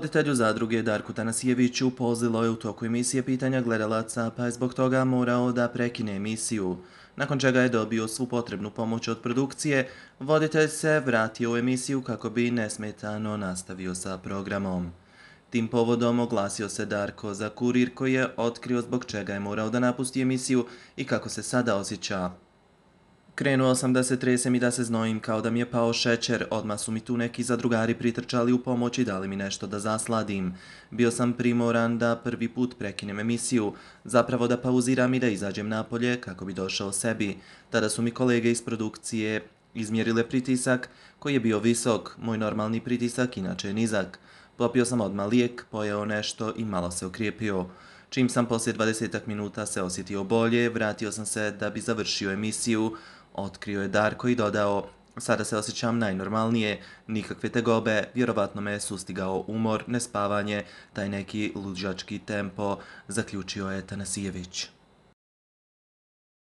Voditelju zadruge Darku Tanasijeviću pozilo je u toku emisije pitanja gledalaca, pa je zbog toga morao da prekine emisiju. Nakon čega je dobio svu potrebnu pomoć od produkcije, voditelj se vratio u emisiju kako bi nesmetano nastavio sa programom. Tim povodom oglasio se Darko za kurir koji je otkrio zbog čega je morao da napusti emisiju i kako se sada osjeća. Krenuo sam da se tresem i da se znojim kao da mi je pao šećer, odma su mi tu neki zadrugari pritrčali u pomoć i dali mi nešto da zasladim. Bio sam primoran da prvi put prekinem emisiju, zapravo da pauziram i da izađem napolje kako bi došao sebi. Tada su mi kolege iz produkcije izmjerile pritisak koji je bio visok, moj normalni pritisak inače je nizak. Popio sam odma lijek, pojeo nešto i malo se okrijepio. Čim sam poslije 20 minuta se osjetio bolje, vratio sam se da bi završio emisiju, otkrio je Darko i dodao Sada se osjećam najnormalnije, nikakve tegobe, vjerovatno me je sustigao umor, nespavanje, taj neki luđački tempo, zaključio je Tanasijević.